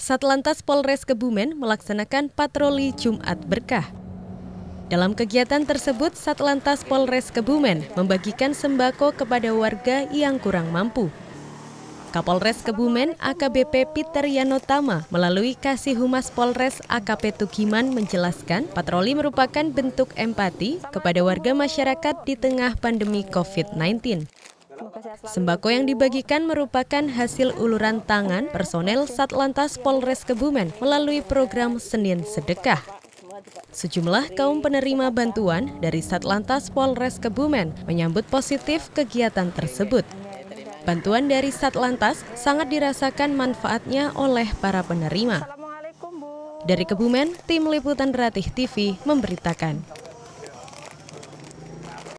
Satlantas Polres Kebumen melaksanakan patroli Jumat Berkah. Dalam kegiatan tersebut, Satlantas Polres Kebumen membagikan sembako kepada warga yang kurang mampu. Kapolres Kebumen AKBP Peter Yanotama melalui Kasih Humas Polres AKP Tukiman menjelaskan patroli merupakan bentuk empati kepada warga masyarakat di tengah pandemi COVID-19. Sembako yang dibagikan merupakan hasil uluran tangan personel Satlantas Polres Kebumen melalui program Senin Sedekah. Sejumlah kaum penerima bantuan dari Satlantas Polres Kebumen menyambut positif kegiatan tersebut. Bantuan dari Satlantas sangat dirasakan manfaatnya oleh para penerima. Dari Kebumen, tim liputan Ratih TV memberitakan.